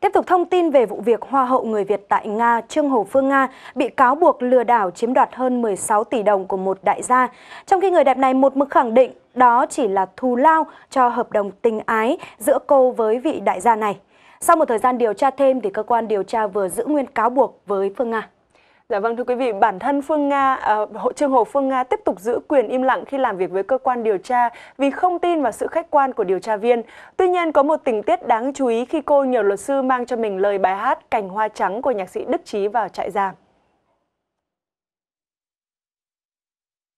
Tiếp tục thông tin về vụ việc Hoa hậu người Việt tại Nga Trương Hồ Phương Nga bị cáo buộc lừa đảo chiếm đoạt hơn 16 tỷ đồng của một đại gia, trong khi người đẹp này một mực khẳng định đó chỉ là thù lao cho hợp đồng tình ái giữa cô với vị đại gia này. Sau một thời gian điều tra thêm thì cơ quan điều tra vừa giữ nguyên cáo buộc với Phương Nga. Dạ vâng thưa quý vị, bản thân Phương Nga, uh, ờ, Trương Hồ Phương Nga tiếp tục giữ quyền im lặng khi làm việc với cơ quan điều tra vì không tin vào sự khách quan của điều tra viên. Tuy nhiên có một tình tiết đáng chú ý khi cô nhờ luật sư mang cho mình lời bài hát Cành Hoa Trắng của nhạc sĩ Đức Trí vào trại giam.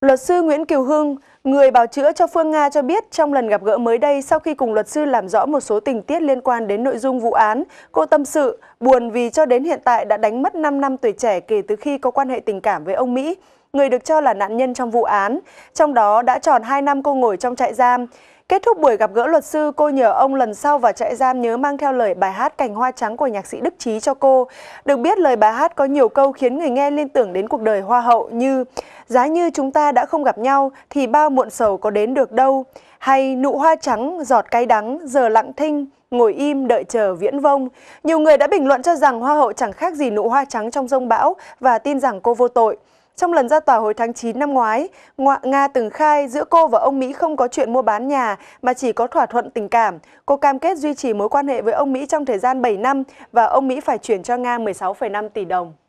Luật sư Nguyễn Kiều Hưng Người bảo chữa cho Phương Nga cho biết trong lần gặp gỡ mới đây sau khi cùng luật sư làm rõ một số tình tiết liên quan đến nội dung vụ án, cô tâm sự buồn vì cho đến hiện tại đã đánh mất 5 năm tuổi trẻ kể từ khi có quan hệ tình cảm với ông Mỹ người được cho là nạn nhân trong vụ án, trong đó đã tròn 2 năm cô ngồi trong trại giam. Kết thúc buổi gặp gỡ luật sư, cô nhờ ông lần sau vào trại giam nhớ mang theo lời bài hát Cành Hoa Trắng của nhạc sĩ Đức Trí cho cô. Được biết lời bài hát có nhiều câu khiến người nghe liên tưởng đến cuộc đời hoa hậu như Giá như chúng ta đã không gặp nhau thì bao muộn sầu có đến được đâu hay Nụ hoa trắng, giọt cay đắng, giờ lặng thinh, ngồi im đợi chờ viễn vông. Nhiều người đã bình luận cho rằng hoa hậu chẳng khác gì nụ hoa trắng trong rông bão và tin rằng cô vô tội. Trong lần ra tòa hồi tháng 9 năm ngoái, Nga từng khai giữa cô và ông Mỹ không có chuyện mua bán nhà mà chỉ có thỏa thuận tình cảm. Cô cam kết duy trì mối quan hệ với ông Mỹ trong thời gian 7 năm và ông Mỹ phải chuyển cho Nga 16,5 tỷ đồng.